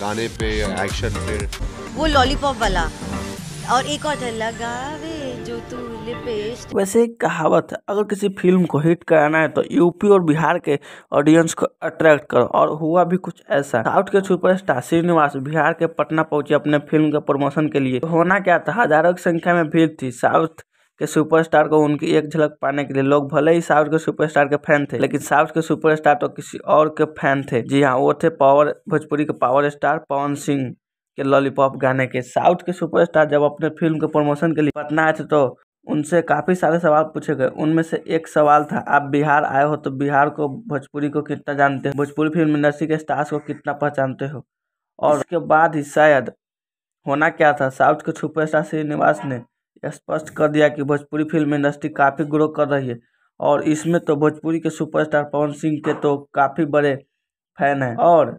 गाने पे एक्शन पे वो लॉलीपॉप वाला और एक और था लगावे जो तू लिपेस्ट वैसे एक कहावत है अगर किसी फिल्म को हिट कराना है तो यूपी और बिहार के ऑडियंस को अट्रैक्ट करो और हुआ भी कुछ ऐसा साउथ के सुपरस्टार श्रीनिवास बिहार के पटना पहुंचे अपने फिल्म के प्रमोशन के लिए तो होना क्या था हजारों की संख्या में भीड़ थी साउथ के सुपरस्टार को उनकी एक झलक पाने के लिए लोग भले ही साउथ के सुपरस्टार के फैन थे लेकिन साउथ के सुपरस्टार तो किसी और के फैन थे जी हाँ वो थे पावर भोजपुरी के पावर स्टार पवन सिंह के लॉलीपॉप गाने के साउथ के सुपरस्टार जब अपने फिल्म के प्रमोशन के लिए पटना आए थे तो उनसे काफ़ी सारे सवाल पूछे गए उनमें से एक सवाल था आप बिहार आए हो तो बिहार को भोजपुरी को कितना जानते हो भोजपुरी फिल्म इंडस्ट्री के स्टार्स को कितना पहचानते हो और उसके बाद ही शायद होना क्या था साउथ के सुपरस्टार श्रीनिवास ने स्पष्ट कर दिया कि भोजपुरी फिल्म इंडस्ट्री काफ़ी ग्रो कर रही है और इसमें तो भोजपुरी के सुपरस्टार पवन सिंह के तो काफ़ी बड़े फैन हैं और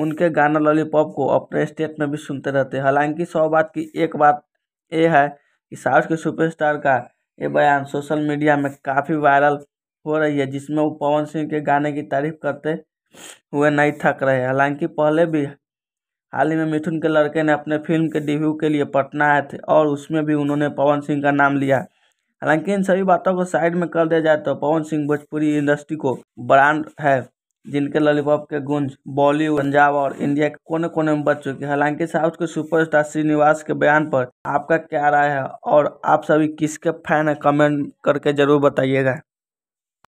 उनके गाना लॉलीपॉप को अपने स्टेट में भी सुनते रहते हैं हालांकि सौ बात की एक बात ये है कि साउथ के सुपरस्टार का ये बयान सोशल मीडिया में काफ़ी वायरल हो रही है जिसमें वो पवन सिंह के गाने की तारीफ करते हुए नहीं थक रहे हालांकि पहले भी हाल ही में मिथुन के लड़के ने अपने फिल्म के डेब्यू के लिए पटना आए थे और उसमें भी उन्होंने पवन सिंह का नाम लिया हालांकि इन सभी बातों को साइड में कर दिया जाए तो पवन सिंह भोजपुरी इंडस्ट्री को ब्रांड है जिनके लॉलीपॉप के गुंज बॉलीवुड पंजाब और इंडिया के कोने कोने में बच चुके हालांकि साउथ के सुपरस्टार श्रीनिवास के बयान पर आपका क्या राय है और आप सभी किसके फैन है कमेंट करके जरूर बताइएगा